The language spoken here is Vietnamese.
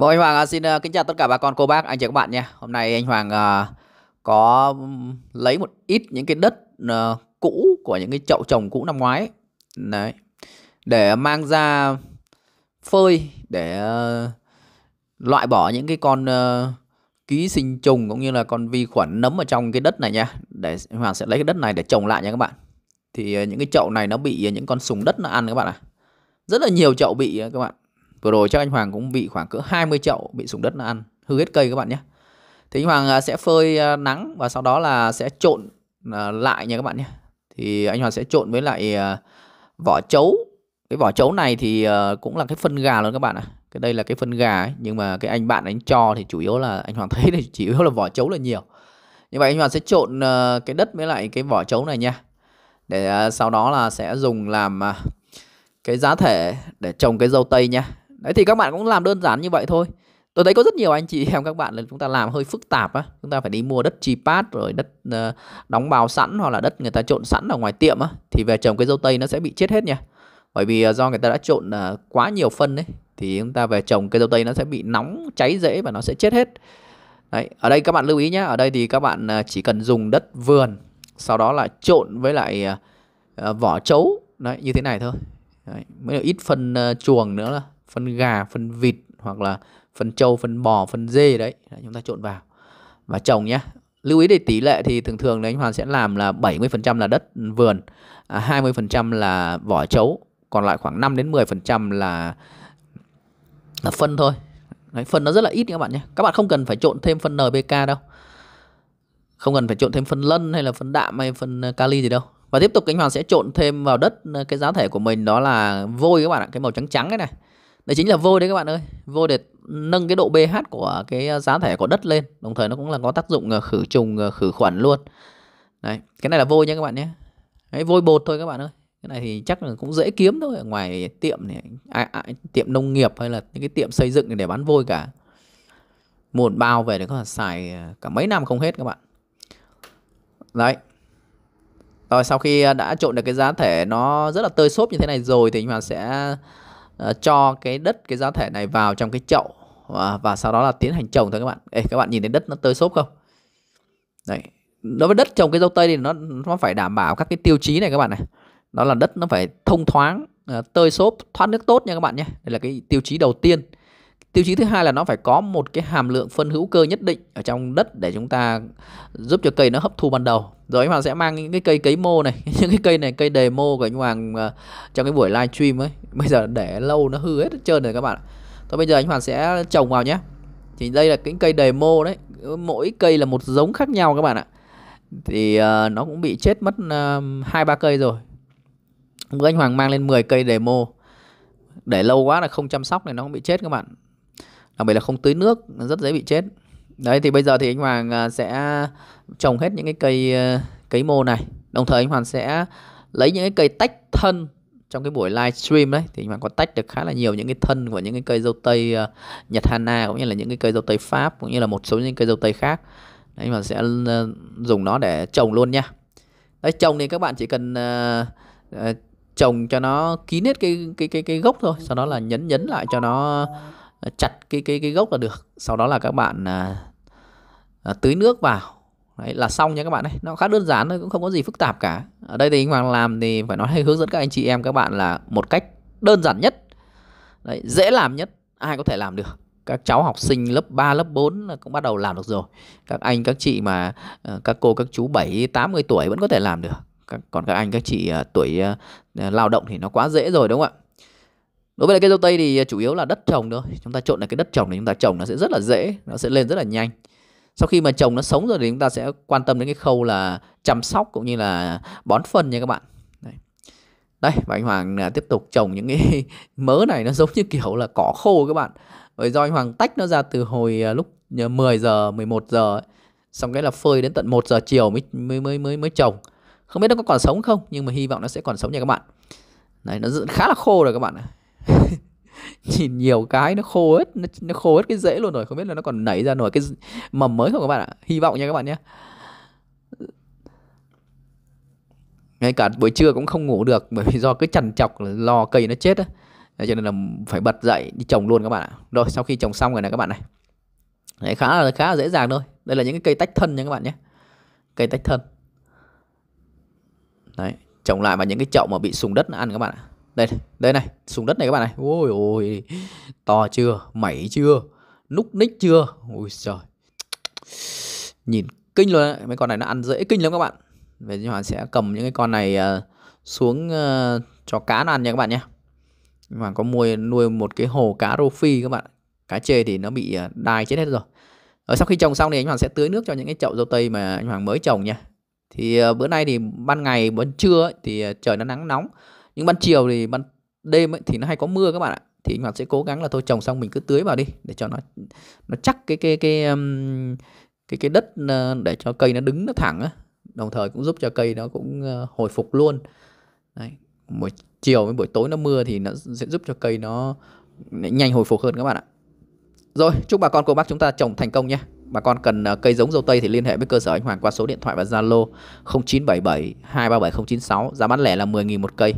Vâng, anh Hoàng à, xin à, kính chào tất cả bà con cô bác, anh chị các bạn nha. Hôm nay anh Hoàng à, có lấy một ít những cái đất ờ, cũ của những cái chậu trồng cũ năm ngoái Đấy. Để mang ra phơi để ờ, loại bỏ những cái con ờ, ký sinh trùng cũng như là con vi khuẩn nấm ở trong cái đất này nha. Để anh Hoàng sẽ lấy cái đất này để trồng lại nha các bạn. Thì những cái chậu này nó bị những con sùng đất nó ăn các bạn ạ. À. Rất là nhiều chậu bị các bạn Vừa rồi chắc anh Hoàng cũng bị khoảng cỡ 20 chậu bị sùng đất nó ăn, hư hết cây các bạn nhé. Thì anh Hoàng à, sẽ phơi à, nắng và sau đó là sẽ trộn à, lại nha các bạn nhé. Thì anh Hoàng sẽ trộn với lại vỏ chấu. Cái vỏ chấu này thì cũng là cái phân gà luôn các bạn ạ. À. Cái đây là cái phân gà ấy, nhưng mà cái anh bạn anh cho thì chủ yếu là anh Hoàng thấy thì chủ yếu là vỏ chấu là nhiều. Như vậy anh Hoàng sẽ trộn cái đất với lại cái vỏ chấu này nha. Để sau đó là sẽ dùng làm cái giá thể để trồng cái dâu tây nha đấy thì các bạn cũng làm đơn giản như vậy thôi tôi thấy có rất nhiều anh chị em các bạn là chúng ta làm hơi phức tạp á chúng ta phải đi mua đất chi pát rồi đất ờ, đóng bào sẵn hoặc là đất người ta trộn sẵn ở ngoài tiệm á thì về trồng cây dâu tây nó sẽ bị chết hết nha bởi vì ờ, do người ta đã trộn ờ, quá nhiều phân đấy thì chúng ta về trồng cây dâu tây nó sẽ bị nóng cháy rễ và nó sẽ chết hết đấy ở đây các bạn lưu ý nhé ở đây thì các bạn chỉ cần dùng đất vườn sau đó là trộn với lại vỏ chấu đấy như thế này thôi đấy. mới ít phân chuồng nữa là phân gà phân vịt hoặc là phân trâu phân bò phân dê đấy, đấy chúng ta trộn vào và trồng nhé lưu ý để tỷ lệ thì thường thường đấy anh hoàng sẽ làm là 70% là đất vườn à, 20% là vỏ trấu còn lại khoảng 5 đến 10% là, là phân thôi đấy, phân nó rất là ít các bạn nhé các bạn không cần phải trộn thêm phân NPK đâu không cần phải trộn thêm phân lân hay là phân đạm hay phân ờ, kali gì đâu và tiếp tục anh Hoàng sẽ trộn thêm vào đất ờ, cái giá thể của mình đó là vôi các bạn ạ cái màu trắng trắng cái này đấy chính là vôi đấy các bạn ơi vôi để nâng cái độ pH của cái ờ, giá thể của đất lên đồng thời nó cũng là có tác dụng ờ, khử trùng ờ, khử khuẩn luôn đấy cái này là vôi nha các bạn nhé đấy, vôi bột thôi các bạn ơi cái này thì chắc là cũng dễ kiếm thôi ở ngoài tiệm này à, à, tiệm nông nghiệp hay là những cái tiệm xây dựng để bán vôi cả một bao về để có thể xài cả mấy năm không hết các bạn đấy rồi sau khi đã trộn được cái giá thể nó rất là tơi xốp như thế này rồi thì chúng ta sẽ Ờ, cho cái đất cái giá thể này vào trong cái chậu và, và sau đó là tiến hành trồng thôi các bạn Ê, các bạn nhìn thấy đất nó tơi xốp không đấy đối với đất trồng cái dâu tây thì nó nó phải đảm bảo các cái tiêu chí này các bạn này đó là đất nó phải thông thoáng ờ, tơi xốp thoát nước tốt nha các bạn nhé đây là cái tiêu chí đầu tiên Tiêu chí thứ hai là nó phải có một cái hàm lượng phân hữu cơ nhất định ở trong đất để chúng ta giúp cho cây nó hấp thu ban đầu. Rồi anh Hoàng sẽ mang những cái cây cấy mô này, những cái cây này cây đề mô của anh Hoàng à, trong cái buổi live stream ấy. Bây giờ để lâu nó hư hết hết trơn rồi các bạn. Thôi bây giờ anh Hoàng sẽ trồng vào nhé. Thì đây là cái cây đề mô đấy, mỗi cây là một giống khác nhau các bạn ạ. Thì uh, nó cũng bị chết mất à, hai uh, ba cây rồi. Bữa anh Hoàng mang lên 10 cây đề mô Để lâu quá là không chăm sóc này nó cũng bị chết các bạn đặc biệt là không tưới nước rất dễ bị chết đấy thì bây giờ thì anh Hoàng à, sẽ trồng hết những cái cây à, cây mô này đồng thời anh Hoàng sẽ lấy những cái cây tách thân trong cái buổi live stream đấy thì bạn có tách được khá là nhiều những cái thân của những cái cây dâu tây à, Nhật Hana cũng như là những cái cây dâu tây Pháp cũng như là một số những cây dâu tây khác đấy hoàng sẽ dùng nó để trồng luôn nha đấy trồng thì các bạn chỉ cần trồng cho nó kín hết cái cái cái cái gốc thôi sau đó là nhấn nhấn lại cho nó chặt cái cái cái gốc là được sau đó là các bạn à, à, tưới nước vào Đấy, là xong nha các bạn ấy nó khá đơn giản thôi cũng không có gì phức tạp cả ở đây thì anh Hoàng làm thì phải nói hay hướng dẫn các anh chị em các bạn là một cách đơn giản nhất Đấy, dễ làm nhất ai có thể làm được các cháu học sinh lớp 3, lớp 4 là cũng bắt đầu làm được rồi. Các anh, các chị mà ờ, các cô, các chú 7, 80 tuổi vẫn có thể làm được. Còn các anh, các chị ờ, tuổi ờ, lao động thì nó quá dễ rồi đúng không ạ? đối với lại cây dâu tây thì à, chủ yếu là đất trồng thôi chúng ta trộn lại cái đất trồng thì chúng ta trồng nó sẽ rất là dễ nó sẽ lên rất là nhanh sau khi mà trồng nó sống rồi thì chúng ta sẽ quan tâm đến cái khâu là chăm sóc cũng như là bón phân nha các bạn Đấy. Đây, và anh Hoàng à, tiếp tục trồng những cái mớ này nó giống như kiểu là cỏ khô các bạn. Bởi do anh Hoàng tách nó ra từ hồi à, lúc 10 giờ, 11 giờ ấy. Xong cái là phơi đến tận 1 giờ chiều mới mới mới mới, mới trồng. Không biết nó có còn sống không nhưng mà hy vọng nó sẽ còn sống nha các bạn. này nó khá là khô rồi các bạn ạ. nhìn nhiều cái nó khô hết nó, nó khô hết cái rễ luôn rồi không biết là nó còn nảy ra nổi cái mầm mới không các bạn ạ hy vọng nha các bạn nhé ngay cả buổi trưa cũng không ngủ được bởi vì do cứ chằn chọc lo cây nó chết á cho nên là phải bật dậy đi trồng luôn các bạn ạ rồi sau khi trồng xong rồi này các bạn này Đấy, khá là khá là dễ dàng thôi đây là những cái cây tách thân nha các bạn nhé cây tách thân đấy trồng lại vào những cái chậu mà bị sùng đất ăn các bạn ạ đây đây này sùng đất này các bạn này ôi ôi to chưa mẩy chưa núc ních chưa ôi trời nhìn kinh luôn mấy con này nó ăn dễ kinh lắm các bạn vậy nhưng mà sẽ cầm những cái con này ờ, xuống ờ, cho cá nó ăn nha các bạn nhé nhưng mà có mua nuôi một cái hồ cá rô phi các bạn cá chê thì nó bị ờ, đai chết hết rồi ở sau khi trồng xong thì anh Hoàng sẽ tưới nước cho những cái chậu dâu tây mà anh Hoàng mới trồng nha thì bữa nay thì ban ngày bữa trưa thì trời nó nắng nóng nhưng ban chiều thì ban đêm ấy, thì nó hay có mưa các bạn ạ thì anh Hoạt sẽ cố gắng là thôi trồng xong mình cứ tưới vào đi để cho nó nó chắc cái cái cái um, cái cái đất ờ, để cho cây nó đứng nó thẳng á đồng thời cũng giúp cho cây nó cũng ờ, hồi phục luôn Đấy. buổi chiều với buổi tối nó mưa thì nó sẽ giúp cho cây nó nhanh hồi phục hơn các bạn ạ rồi chúc bà con cô bác chúng ta trồng thành công nhé bà con cần ờ, cây giống dâu tây thì liên hệ với cơ sở anh Hoàng qua số điện thoại và Zalo 0977 237096 giá bán lẻ là 10.000 một cây